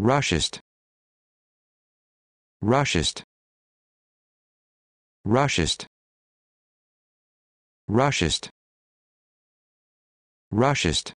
Rushist. Rushist. Rushist. Rushist. Rushist.